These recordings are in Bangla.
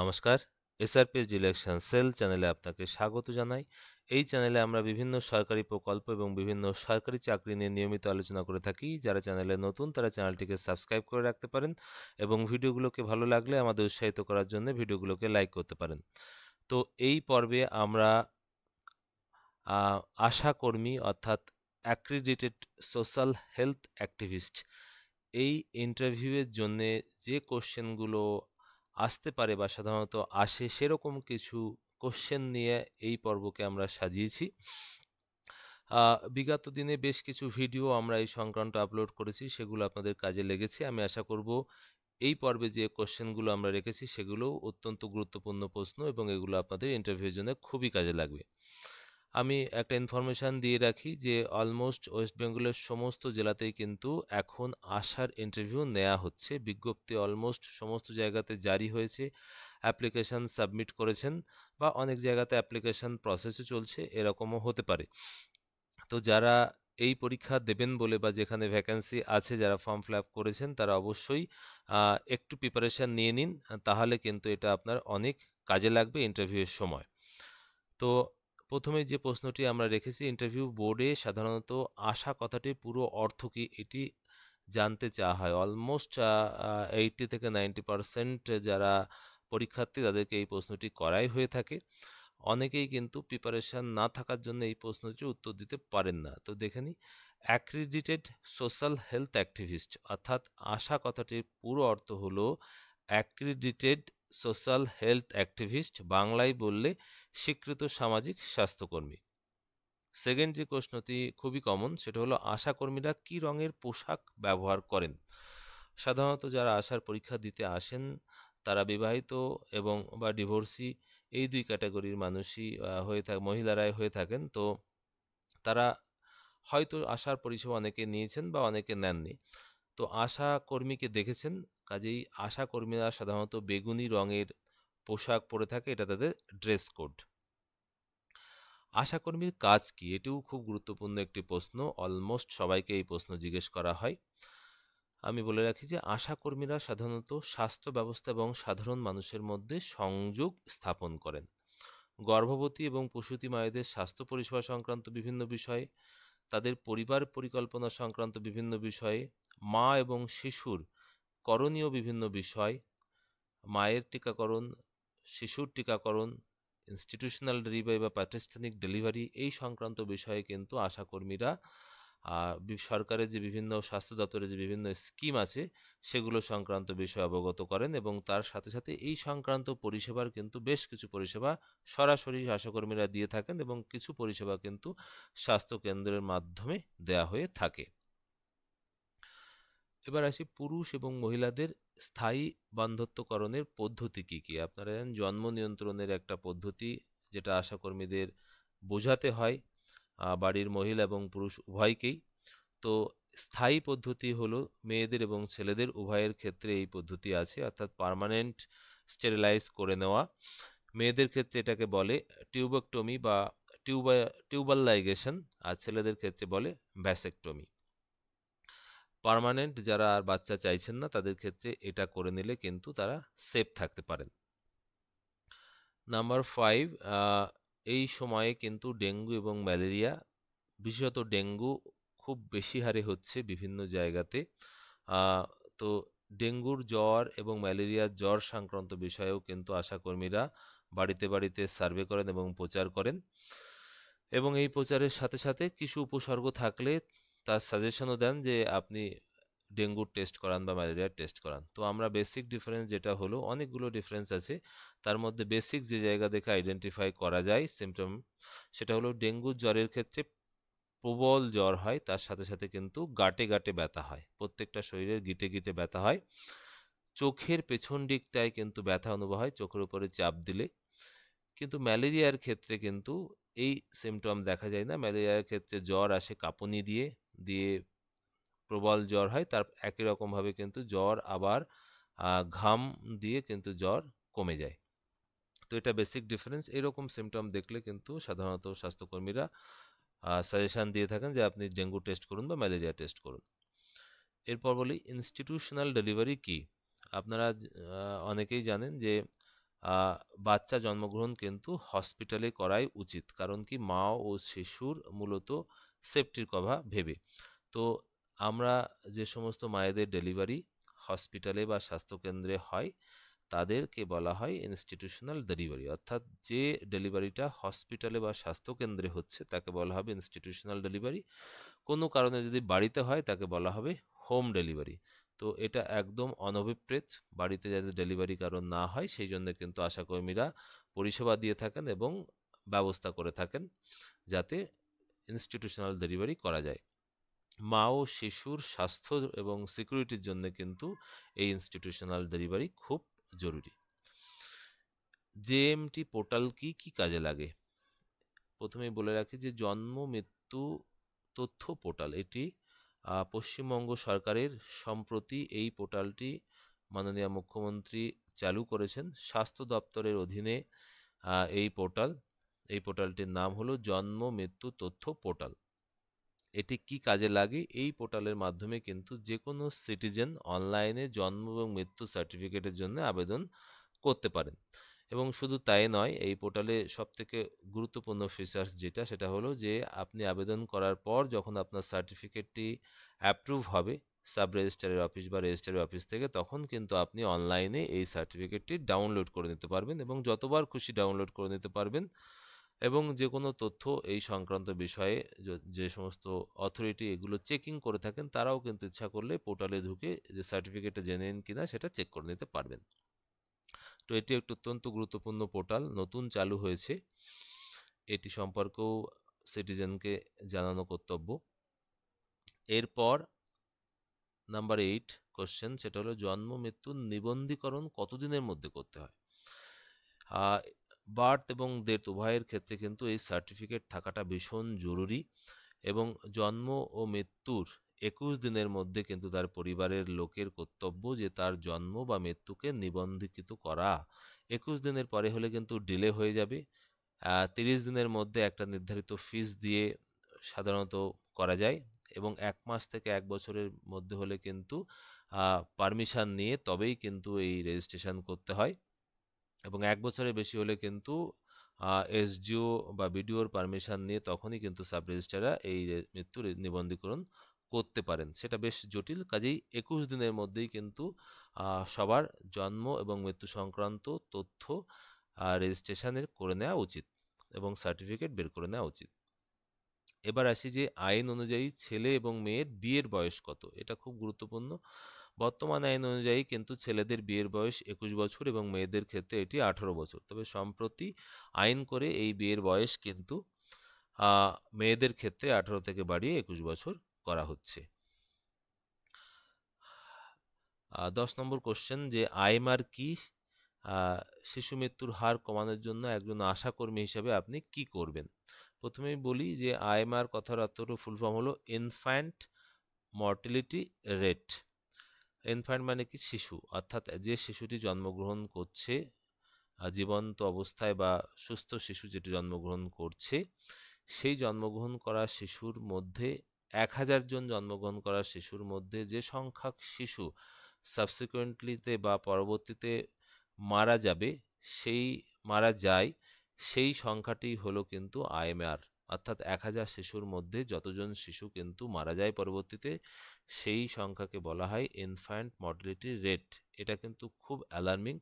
নমস্কার এসআরপিএস ডিলেকশন সেল চ্যানেলে আপনাকে স্বাগত জানাই এই চ্যানেলে আমরা বিভিন্ন সরকারি প্রকল্প এবং বিভিন্ন সরকারি চাকরি নিয়ে নিয়মিত আলোচনা করে থাকি যারা চ্যানেলে নতুন তারা চ্যানেলটিকে সাবস্ক্রাইব করে রাখতে পারেন এবং ভিডিওগুলোকে ভালো লাগলে আমাদের উৎসাহিত করার জন্য ভিডিওগুলোকে লাইক করতে পারেন তো এই পর্বে আমরা আশাকর্মী অর্থাৎ অ্যাক্রিডিটেড সোশ্যাল হেলথ অ্যাক্টিভিস্ট এই ইন্টারভিউয়ের জন্যে যে কোশ্চেনগুলো আসতে পারে বা সাধারণত আসে সেরকম কিছু কোশ্চেন নিয়ে এই পর্বকে আমরা সাজিয়েছি বিগত দিনে বেশ কিছু ভিডিও আমরা এই সংক্রান্ত আপলোড করেছি সেগুলো আপনাদের কাজে লেগেছে আমি আশা করব এই পর্বে যে কোশ্চেনগুলো আমরা রেখেছি সেগুলো অত্যন্ত গুরুত্বপূর্ণ প্রশ্ন এবং এগুলো আপনাদের ইন্টারভিউর জন্য খুবই কাজে লাগবে আমি একটা ইনফরমেশান দিয়ে রাখি যে অলমোস্ট ওয়েস্ট বেঙ্গলের সমস্ত জেলাতেই কিন্তু এখন আসার ইন্টারভিউ নেওয়া হচ্ছে বিজ্ঞপ্তি অলমোস্ট সমস্ত জায়গাতে জারি হয়েছে অ্যাপ্লিকেশান সাবমিট করেছেন বা অনেক জায়গাতে অ্যাপ্লিকেশান প্রসেসও চলছে এরকমও হতে পারে তো যারা এই পরীক্ষা দেবেন বলে বা যেখানে ভ্যাকেন্সি আছে যারা ফর্ম ফিল করেছেন তারা অবশ্যই একটু প্রিপারেশান নিয়ে নিন তাহলে কিন্তু এটা আপনার অনেক কাজে লাগবে ইন্টারভিউয়ের সময় তো প্রথমে যে প্রশ্নটি আমরা রেখেছি ইন্টারভিউ বোর্ডে সাধারণত আশা কথাটির পুরো অর্থ কি এটি জানতে চাওয়া হয় অলমোস্ট এইটটি থেকে নাইনটি পারসেন্ট যারা পরীক্ষার্থী তাদেরকে এই প্রশ্নটি করাই হয়ে থাকে অনেকেই কিন্তু প্রিপারেশান না থাকার জন্য এই প্রশ্নটির উত্তর দিতে পারেন না তো দেখে নিই অ্যাক্রিডিটেড সোশ্যাল হেলথ অ্যাক্টিভিস্ট অর্থাৎ আশা কথাটির পুরো অর্থ হলো অ্যাক্রিডিটেড সোশ্যাল হেলথ অ্যাক্টিভিস্ট বাংলায় বললে স্বীকৃত সামাজিক স্বাস্থ্যকর্মী সেকেন্ড যে প্রশ্নটি খুবই কমন সেটা হলো আশাকর্মীরা কি রঙের পোশাক ব্যবহার করেন সাধারণত যারা আশার পরীক্ষা দিতে আসেন তারা বিবাহিত এবং বা ডিভোর্সি এই দুই ক্যাটাগরির মানুষই হয়ে থাকে মহিলারাই হয়ে থাকেন তো তারা হয়তো আশার পরিষেবা অনেকে নিয়েছেন বা অনেকে নেননি তো আশা কর্মীকে দেখেছেন কাজেই আশা কর্মীরা সাধারণত বেগুনি রঙের পোশাক পরে থাকে এটা তাদের ড্রেস কোড আশাকর্মীর কাজ কি এটিও খুব গুরুত্বপূর্ণ একটি প্রশ্ন অলমোস্ট সবাইকে এই প্রশ্ন জিজ্ঞেস করা হয় আমি বলে রাখি যে আশাকর্মীরা সাধারণত স্বাস্থ্য ব্যবস্থা এবং সাধারণ মানুষের মধ্যে সংযোগ স্থাপন করেন গর্ভবতী এবং প্রসূতি মায়েদের স্বাস্থ্য পরিষেবা সংক্রান্ত বিভিন্ন বিষয়ে তাদের পরিবার পরিকল্পনা সংক্রান্ত বিভিন্ন বিষয়ে মা এবং শিশুর করণীয় বিভিন্ন বিষয় মায়ের টিকাকরণ শিশুর টিকাকরণ ইনস্টিটিউশনাল ডেলিভারি বা প্রাতিষ্ঠানিক ডেলিভারি এই সংক্রান্ত বিষয়ে কিন্তু আশাকর্মীরা সরকারের যে বিভিন্ন স্বাস্থ্য দপ্তরের যে বিভিন্ন স্কিম আছে সেগুলো সংক্রান্ত বিষয়ে অবগত করেন এবং তার সাথে সাথে এই সংক্রান্ত পরিষেবার কিন্তু বেশ কিছু পরিষেবা সরাসরি আশাকর্মীরা দিয়ে থাকেন এবং কিছু পরিষেবা কিন্তু স্বাস্থ্যকেন্দ্রের মাধ্যমে দেয়া হয়ে থাকে এবার আসি পুরুষ এবং মহিলাদের স্থায়ী বান্ধত্বকরণের পদ্ধতি কি কি আপনারা জানেন জন্ম নিয়ন্ত্রণের একটা পদ্ধতি যেটা আশাকর্মীদের বোঝাতে হয় বাড়ির মহিলা এবং পুরুষ উভয়কেই তো স্থায়ী পদ্ধতি হলো মেয়েদের এবং ছেলেদের উভয়ের ক্ষেত্রে এই পদ্ধতি আছে অর্থাৎ পারমানেন্ট স্টেরিলাইজ করে নেওয়া মেয়েদের ক্ষেত্রে এটাকে বলে টিউবেকটমি বা টিউবা টিউবাল লাইগেশন আর ছেলেদের ক্ষেত্রে বলে ভ্যাসেকটমি পারমানেন্ট যারা আর বাচ্চা চাইছেন না তাদের ক্ষেত্রে এটা করে নিলে কিন্তু তারা সেফ থাকতে পারেন নাম্বার ফাইভ এই সময়ে কিন্তু ডেঙ্গু এবং ম্যালেরিয়া বিশেষত ডেঙ্গু খুব বেশি হারে হচ্ছে বিভিন্ন জায়গাতে তো ডেঙ্গুর জ্বর এবং ম্যালেরিয়ার জ্বর সংক্রান্ত বিষয়েও কিন্তু আশাকর্মীরা বাড়িতে বাড়িতে সার্ভে করেন এবং প্রচার করেন এবং এই প্রচারের সাথে সাথে কিছু উপসর্গ থাকলে তার সাজেশনও দেন যে আপনি ডেঙ্গুর টেস্ট করান বা ম্যালেরিয়ার টেস্ট করান তো আমরা বেসিক ডিফারেন্স যেটা হলো অনেকগুলো ডিফারেন্স আছে তার মধ্যে বেসিক যে জায়গা দেখে আইডেন্টিফাই করা যায় সিমটম সেটা হলো ডেঙ্গু জ্বরের ক্ষেত্রে প্রবল জ্বর হয় তার সাথে সাথে কিন্তু গাটে গাটে ব্যথা হয় প্রত্যেকটা শরীরের গিটে গিটে ব্যথা হয় চোখের পেছন দিকটায় কিন্তু ব্যথা অনুভব হয় চোখের উপরে চাপ দিলে কিন্তু ম্যালেরিয়ার ক্ষেত্রে কিন্তু এই সিমটম দেখা যায় না ম্যালেরিয়ার ক্ষেত্রে জ্বর আসে কাঁপুনি দিয়ে দিয়ে প্রবল জ্বর হয় তার একই রকমভাবে কিন্তু জ্বর আবার ঘাম দিয়ে কিন্তু জ্বর কমে যায় তো এটা বেসিক ডিফারেন্স এরকম সিমটম দেখলে কিন্তু সাধারণত স্বাস্থ্যকর্মীরা সাজেশান দিয়ে থাকেন যে আপনি ডেঙ্গু টেস্ট করুন বা ম্যালেরিয়া টেস্ট করুন এরপর বলি ইনস্টিটিউশনাল ডেলিভারি কি আপনারা অনেকেই জানেন যে বাচ্চা জন্মগ্রহণ কিন্তু হসপিটালে করাই উচিত কারণ কি মা ও শিশুর মূলত সেফটির কথা ভেবে তো আমরা যে সমস্ত মায়েদের ডেলিভারি হসপিটালে বা স্বাস্থ্যকেন্দ্রে হয় তাদেরকে বলা হয় ইনস্টিটিউশনাল ডেলিভারি অর্থাৎ যে ডেলিভারিটা হসপিটালে বা স্বাস্থ্যকেন্দ্রে হচ্ছে তাকে বলা হবে ইনস্টিটিউশনাল ডেলিভারি কোনো কারণে যদি বাড়িতে হয় তাকে বলা হবে হোম ডেলিভারি তো এটা একদম অনভিপ্রেত বাড়িতে যাতে ডেলিভারি কারণ না হয় সেই জন্য কিন্তু আশাকর্মীরা পরিষেবা দিয়ে থাকেন এবং ব্যবস্থা করে থাকেন যাতে ইনস্টিটিউশনাল ডেলিভারি করা যায় মা ও শিশুর স্বাস্থ্য এবং সিকিউরিটির জন্য কিন্তু এই ইনস্টিটিউশনাল ডেলিভারি খুব জরুরি জেএমটি পোর্টাল কি কি কাজে লাগে প্রথমেই বলে রাখি যে জন্ম মৃত্যু তথ্য পোর্টাল এটি পশ্চিমবঙ্গ সরকারের সম্প্রতি এই পোর্টালটি মাননীয় মুখ্যমন্ত্রী চালু করেছেন স্বাস্থ্য দপ্তরের অধীনে এই পোর্টাল এই পোর্টালটির নাম হলো জন্ম মৃত্যু তথ্য পোর্টাল এটি কি কাজে লাগে এই পোর্টালের মাধ্যমে কিন্তু যে কোনো সিটিজেন অনলাইনে জন্ম এবং মৃত্যু সার্টিফিকেটের জন্য আবেদন করতে পারেন এবং শুধু তাই নয় এই পোর্টালে সবথেকে গুরুত্বপূর্ণ ফিচার্স যেটা সেটা হলো যে আপনি আবেদন করার পর যখন আপনার সার্টিফিকেটটি অ্যাপ্রুভ হবে সাব রেজিস্ট্রারের অফিস বা রেজিস্ট্রারের অফিস থেকে তখন কিন্তু আপনি অনলাইনে এই সার্টিফিকেটটি ডাউনলোড করে নিতে পারবেন এবং যতবার খুশি ডাউনলোড করে নিতে পারবেন এবং যে কোনো তথ্য এই সংক্রান্ত বিষয়ে যে সমস্ত অথরিটি এগুলো চেকিং করে থাকেন তারাও কিন্তু ইচ্ছা করলে পোর্টালে ঢুকে যে সার্টিফিকেটটা জেনে নিন কিনা সেটা চেক করে নিতে পারবেন তো এটি একটি অত্যন্ত গুরুত্বপূর্ণ পোর্টাল নতুন চালু হয়েছে এটি সম্পর্কেও সিটিজেনকে জানানো কর্তব্য এরপর নাম্বার এইট কোশ্চেন সেটা হলো জন্ম মৃত্যুর নিবন্ধীকরণ কতদিনের মধ্যে করতে হয় বার্থ এবং ডেথ উভয়ের ক্ষেত্রে কিন্তু এই সার্টিফিকেট থাকাটা ভীষণ জরুরি এবং জন্ম ও মৃত্যুর একুশ দিনের মধ্যে কিন্তু তার পরিবারের লোকের কর্তব্য যে তার জন্ম বা মৃত্যুকে নিবন্ধিকৃত করা একুশ দিনের পরে হলে কিন্তু ডিলে হয়ে যাবে তিরিশ দিনের মধ্যে একটা নির্ধারিত ফিস দিয়ে সাধারণত করা যায় এবং এক মাস থেকে এক বছরের মধ্যে হলে কিন্তু পারমিশন নিয়ে তবেই কিন্তু এই রেজিস্ট্রেশন করতে হয় এবং এক বছরের বেশি হলে কিন্তু এসডিও বা বিডিওর পারমিশন নিয়ে তখনই কিন্তু সাব রেজিস্ট্রাররা এই মৃত্যুর নিবন্ধীকরণ করতে পারেন সেটা বেশ জটিল কাজেই একুশ দিনের মধ্যেই কিন্তু সবার জন্ম এবং মৃত্যু সংক্রান্ত তথ্য রেজিস্ট্রেশনের করে নেওয়া উচিত এবং সার্টিফিকেট বের করে নেওয়া উচিত এবার আসি যে আইন অনুযায়ী ছেলে এবং মেয়ের বিয়ের বয়স কত এটা খুব গুরুত্বপূর্ণ বর্তমান আইন অনুযায়ী কিন্তু ছেলেদের বিয়ের বয়স একুশ বছর এবং মেয়েদের ক্ষেত্রে এটি আঠারো বছর তবে সম্প্রতি আইন করে এই বিয়ের বয়স কিন্তু মেয়েদের ক্ষেত্রে আঠারো থেকে বাড়িয়ে একুশ বছর করা হচ্ছে দশ নম্বর কোশ্চেন যে আইমার কি শিশু মৃত্যুর হার কমানোর জন্য একজন আশাকর্মী হিসেবে আপনি কি করবেন প্রথমেই বলি যে আইএমআর কথার অর্থ ফুল ফর্ম হলো ইনফ্যান্ট মর্টিলিটি রেট ইনফ্যান্ট মানে কি শিশু অর্থাৎ যে শিশুটি জন্মগ্রহণ করছে জীবন্ত অবস্থায় বা সুস্থ শিশু যেটি জন্মগ্রহণ করছে সেই জন্মগ্রহণ করা শিশুর মধ্যে এক হাজার জন জন্মগ্রহণ করা শিশুর মধ্যে যে সংখ্যক শিশু সাবসিকুয়েন্টলিতে বা পরবর্তীতে মারা যাবে সেই মারা যায় সেই সংখ্যাটি হলো কিন্তু আইএমআর অর্থাৎ এক হাজার শিশুর মধ্যে যতজন শিশু কিন্তু মারা যায় পরবর্তীতে সেই সংখ্যাকে বলা হয় ইনফ্যান্ট মর্টালিটি রেট এটা কিন্তু খুব অ্যালার্মিং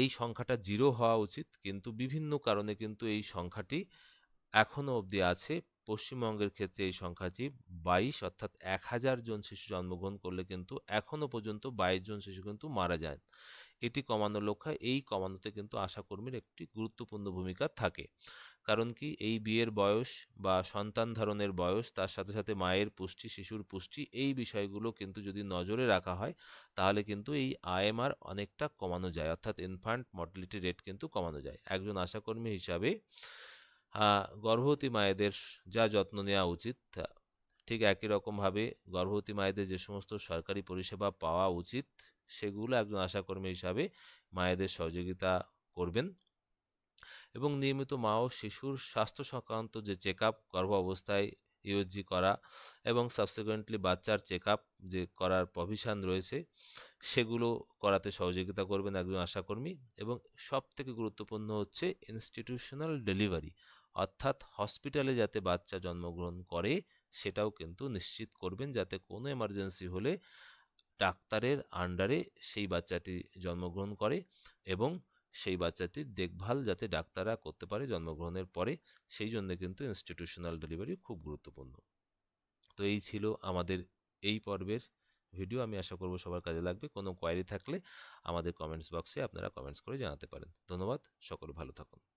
এই সংখ্যাটা জিরো হওয়া উচিত কিন্তু বিভিন্ন কারণে কিন্তু এই সংখ্যাটি এখনও অবধি আছে পশ্চিমবঙ্গের ক্ষেত্রে এই সংখ্যাটি বাইশ অর্থাৎ এক হাজার জন শিশু জন্মগ্রহণ করলে কিন্তু এখনও পর্যন্ত বাইশ জন শিশু কিন্তু মারা যায় এটি কমানোর লক্ষ্য এই কমানোতে কিন্তু আশাকর্মীর একটি গুরুত্বপূর্ণ ভূমিকা থাকে কারণ কি এই বিয়ের বয়স বা সন্তান ধারণের বয়স তার সাথে সাথে মায়ের পুষ্টি শিশুর পুষ্টি এই বিষয়গুলো কিন্তু যদি নজরে রাখা হয় তাহলে কিন্তু এই আইএমআর অনেকটা কমানো যায় অর্থাৎ ইনফ্যান্ট মর্টালিটি রেট কিন্তু কমানো যায় একজন আশাকর্মী হিসাবে গর্ভবতী মায়েদের যা যত্ন নেওয়া উচিত ঠিক একই রকমভাবে গর্ভবতী মায়েদের যে সমস্ত সরকারি পরিষেবা পাওয়া উচিত সেগুলো একজন আশাকর্মী হিসাবে মায়েদের সহযোগিতা করবেন এবং নিয়মিত মা ও শিশুর স্বাস্থ্য সংক্রান্ত যে চেক আপ গর্ভ অবস্থায় ইউএসজি করা এবং সাবসিকুয়েন্টলি বাচ্চার চেক আপ যে করার প্রভিশন রয়েছে সেগুলো করাতে সহযোগিতা করবেন একজন আশাকর্মী এবং সবথেকে গুরুত্বপূর্ণ হচ্ছে ইনস্টিটিউশনাল ডেলিভারি অর্থাৎ হসপিটালে যাতে বাচ্চা জন্মগ্রহণ করে সেটাও কিন্তু নিশ্চিত করবেন যাতে কোনো এমার্জেন্সি হলে ডাক্তারের আন্ডারে সেই বাচ্চাটি জন্মগ্রহণ করে এবং সেই বাচ্চাটির দেখভাল যাতে ডাক্তাররা করতে পারে জন্মগ্রহণের পরে সেই জন্য কিন্তু ইনস্টিটিউশনাল ডেলিভারি খুব গুরুত্বপূর্ণ তো এই ছিল আমাদের এই পর্বের ভিডিও আমি আশা করব সবার কাজে লাগবে কোনো কোয়ারি থাকলে আমাদের কমেন্টস বক্সে আপনারা কমেন্টস করে জানাতে পারেন ধন্যবাদ সকল ভালো থাকুন